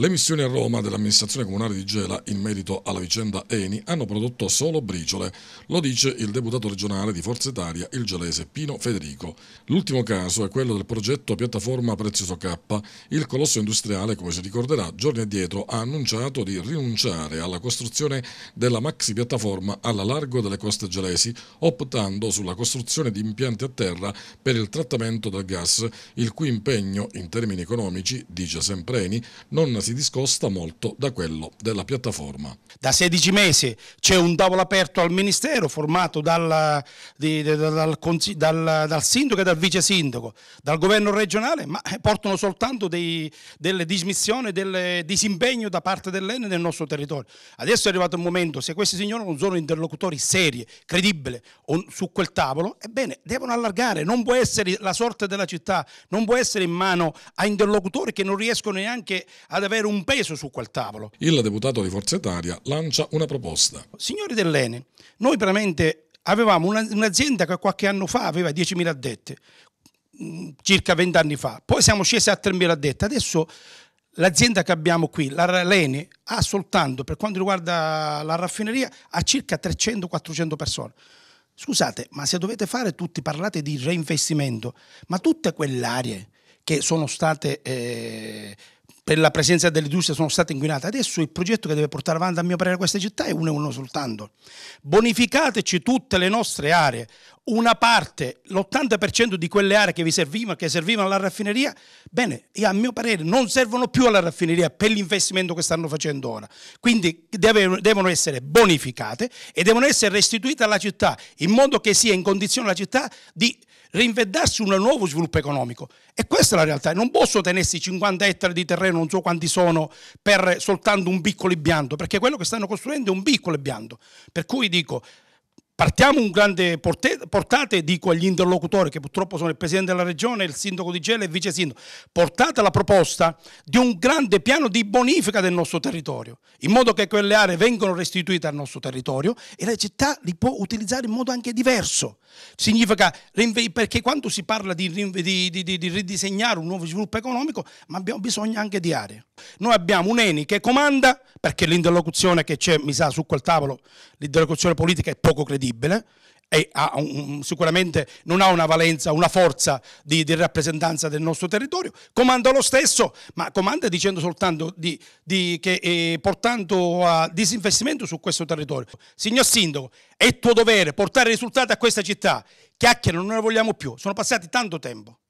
Le missioni a Roma dell'amministrazione comunale di Gela in merito alla vicenda Eni hanno prodotto solo briciole, lo dice il deputato regionale di Forza Italia, il gelese Pino Federico. L'ultimo caso è quello del progetto Piattaforma Prezioso K. Il colosso industriale, come si ricorderà, giorni addietro ha annunciato di rinunciare alla costruzione della maxi piattaforma alla largo delle coste gelesi, optando sulla costruzione di impianti a terra per il trattamento del gas, il cui impegno in termini economici, dice sempre Eni, non si si discosta molto da quello della piattaforma. Da 16 mesi c'è un tavolo aperto al Ministero formato dal, di, dal, dal, dal sindaco e dal vice sindaco, dal governo regionale, ma eh, portano soltanto dei, delle dismissioni, del disimpegno da parte dell'ENE nel nostro territorio. Adesso è arrivato il momento, se questi signori non sono interlocutori seri, credibili su quel tavolo, ebbene devono allargare, non può essere la sorte della città, non può essere in mano a interlocutori che non riescono neanche ad avere avere un peso su quel tavolo. Il deputato di Forza Italia lancia una proposta. Signori dell'Ene, noi veramente avevamo un'azienda che qualche anno fa aveva 10.000 addetti, mm, circa 20 anni fa, poi siamo scesi a 3.000 addetti, adesso l'azienda che abbiamo qui, la Lene, ha soltanto per quanto riguarda la raffineria, ha circa 300-400 persone. Scusate, ma se dovete fare tutti, parlate di reinvestimento, ma tutte quelle aree che sono state... Eh, per la presenza dell'industria sono state inquinate. Adesso il progetto che deve portare avanti a mio parere questa città è uno e uno soltanto. Bonificateci tutte le nostre aree, una parte, l'80% di quelle aree che vi servivano, che servivano alla raffineria, bene, a mio parere non servono più alla raffineria per l'investimento che stanno facendo ora. Quindi deve, devono essere bonificate e devono essere restituite alla città in modo che sia in condizione la città di reinventarsi un nuovo sviluppo economico. E questa è la realtà. Non posso tenersi 50 ettari di terreno, non so quanti sono, per soltanto un piccolo impianto, perché quello che stanno costruendo è un piccolo impianto. Per cui dico, Partiamo un grande portate, dico agli interlocutori che purtroppo sono il Presidente della Regione, il Sindaco di Gela e il Vice Sindaco, portate la proposta di un grande piano di bonifica del nostro territorio, in modo che quelle aree vengano restituite al nostro territorio e la città li può utilizzare in modo anche diverso. Significa, perché quando si parla di, di, di, di ridisegnare un nuovo sviluppo economico, ma abbiamo bisogno anche di aree. Noi abbiamo un Eni che comanda, perché l'interlocuzione che c'è, mi sa, su quel tavolo, l'interlocuzione politica è poco credibile, e un, sicuramente non ha una valenza, una forza di, di, rappresentanza del nostro territorio, comanda lo stesso, ma comanda dicendo soltanto di, di, che eh, portando a disinvestimento su questo territorio. Signor Sindaco, è tuo dovere portare risultati a questa città. Chiacchiere, non ne vogliamo più, sono passati tanto tempo.